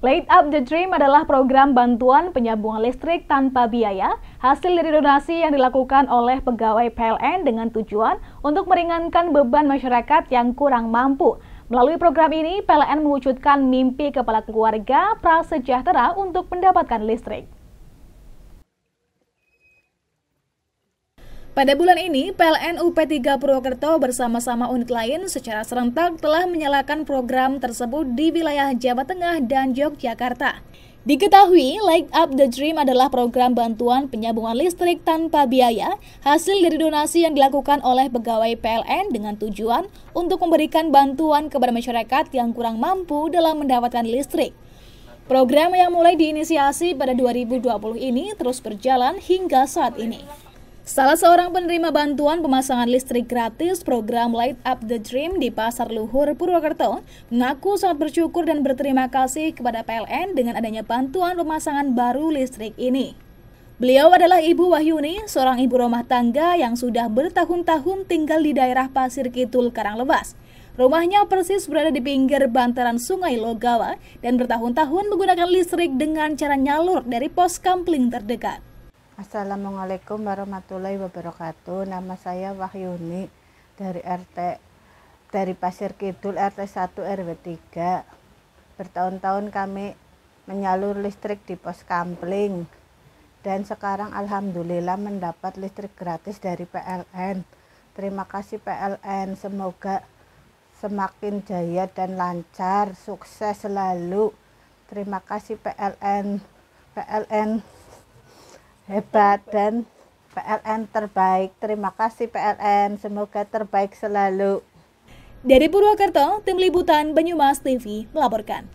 Light Up the Dream adalah program bantuan penyambungan listrik tanpa biaya hasil dari donasi yang dilakukan oleh pegawai PLN dengan tujuan untuk meringankan beban masyarakat yang kurang mampu. Melalui program ini, PLN mewujudkan mimpi kepala keluarga prasejahtera untuk mendapatkan listrik. Pada bulan ini, PLN UP3 Purwokerto bersama-sama unit lain secara serentak telah menyalakan program tersebut di wilayah Jawa Tengah dan Yogyakarta. Diketahui, Light Up the Dream adalah program bantuan penyambungan listrik tanpa biaya hasil dari donasi yang dilakukan oleh pegawai PLN dengan tujuan untuk memberikan bantuan kepada masyarakat yang kurang mampu dalam mendapatkan listrik. Program yang mulai diinisiasi pada 2020 ini terus berjalan hingga saat ini. Salah seorang penerima bantuan pemasangan listrik gratis program Light Up the Dream di Pasar Luhur, Purwokerto, mengaku sangat bersyukur dan berterima kasih kepada PLN dengan adanya bantuan pemasangan baru listrik ini. Beliau adalah Ibu Wahyuni, seorang ibu rumah tangga yang sudah bertahun-tahun tinggal di daerah Pasir Kitul Karanglebas. Rumahnya persis berada di pinggir bantaran Sungai Logawa dan bertahun-tahun menggunakan listrik dengan cara nyalur dari pos kampling terdekat. Assalamualaikum warahmatullahi wabarakatuh. Nama saya Wahyuni dari RT dari Pasir Kidul RT 1 RW 3. Bertahun-tahun kami menyalur listrik di pos kampling dan sekarang alhamdulillah mendapat listrik gratis dari PLN. Terima kasih PLN. Semoga semakin jaya dan lancar, sukses selalu. Terima kasih PLN. PLN hebat dan PLN terbaik. Terima kasih PLN, semoga terbaik selalu. Dari Purwakarta, tim liputan Banyumas TV melaporkan.